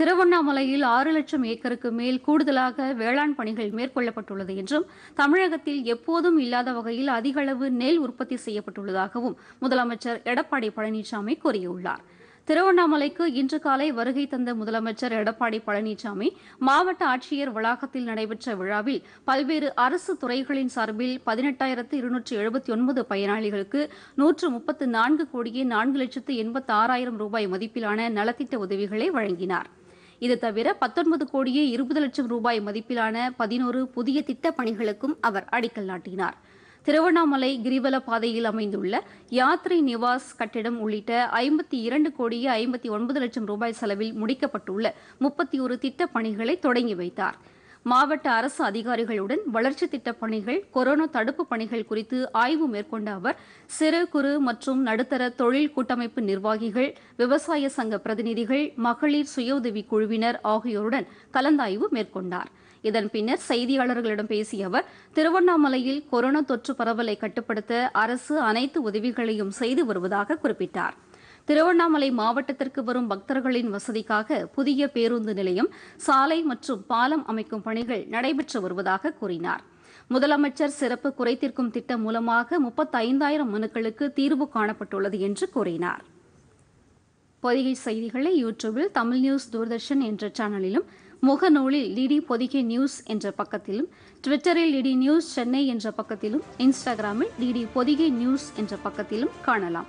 திருவண்ணாமலையில் ஆறு லட்சம் ஏக்கருக்கு மேல் கூடுதலாக வேளாண் பணிகள் மேற்கொள்ளப்பட்டுள்ளது என்றும் தமிழகத்தில் எப்போதும் இல்லாத வகையில் அதிக அளவு நெல் உற்பத்தி செய்யப்பட்டுள்ளதாகவும் முதலமைச்சர் எடப்பாடி பழனிசாமி கூறியுள்ளார் திருவண்ணாமலைக்கு இன்று காலை வருகை தந்த முதலமைச்சர் எடப்பாடி பழனிசாமி மாவட்ட ஆட்சியர் வளாகத்தில் நடைபெற்ற விழாவில் பல்வேறு அரசு துறைகளின் சார்பில் பதினெட்டாயிரத்து இருநூற்று எழுபத்தி ஒன்பது பயனாளிகளுக்கு நூற்று முப்பத்து நான்கு கோடியே நான்கு லட்சத்து எண்பத்தாறாயிரம் ரூபாய் மதிப்பிலான நலத்திட்ட உதவிகளை வழங்கினாா் இது தவிர பத்தொன்பது கோடியே இருபது லட்சம் ரூபாய் மதிப்பிலான பதினோரு புதிய திட்டப் பணிகளுக்கும் அவர் அடிக்கல் நாட்டினார் திருவண்ணாமலை கிரிவல பாதையில் அமைந்துள்ள யாத்ரி நிவாஸ் கட்டிடம் உள்ளிட்ட ஐம்பத்தி இரண்டு கோடியே ஐம்பத்தி ஒன்பது லட்சம் ரூபாய் செலவில் முடிக்கப்பட்டுள்ள முப்பத்தி ஒரு திட்டப் பணிகளை தொடங்கி வைத்தாா் மாவட்ட அரசு அதிகாரிகளுடன் வளர்ச்சித் திட்டப் பணிகள் கொரோனா தடுப்புப் பணிகள் குறித்து ஆய்வு மேற்கொண்ட அவர் சிறு குறு மற்றும் நடுத்தர தொழில் கூட்டமைப்பு நிர்வாகிகள் விவசாய சங்க பிரதிநிதிகள் மகளிர் சுயஉதவிக் குழுவினர் ஆகியோருடன் கலந்தாய்வு மேற்கொண்டார் இதன் பின்னர் செய்தியாளர்களிடம் பேசிய அவர் திருவண்ணாமலையில் கொரோனா தொற்று பரவலை கட்டுப்படுத்த அரசு அனைத்து உதவிகளையும் செய்து வருவதாக குறிப்பிட்டாா் திருவண்ணாமலை மாவட்டத்திற்கு வரும் பக்தர்களின் வசதிக்காக புதிய பேருந்து நிலையம் சாலை மற்றும் பாலம் அமைக்கும் பணிகள் நடைபெற்று வருவதாக கூறினார் முதலமைச்சர் சிறப்பு குறைதீர்க்கும் திட்டம் மூலமாக முப்பத்தைந்தாயிரம் மனுக்களுக்கு தீர்வு காணப்பட்டுள்ளது என்று கூறினார் பொதிகை செய்திகளை யூடியூபில் தமிழ் நியூஸ் தூர்தர்ஷன் என்ற சேனலிலும் முகநூலில் டிடி பொதிகை நியூஸ் என்ற பக்கத்திலும் ட்விட்டரில் டிடி நியூஸ் சென்னை என்ற பக்கத்திலும் இன்ஸ்டாகிராமில் டிடி பொதிகை நியூஸ் என்ற பக்கத்திலும் காணலாம்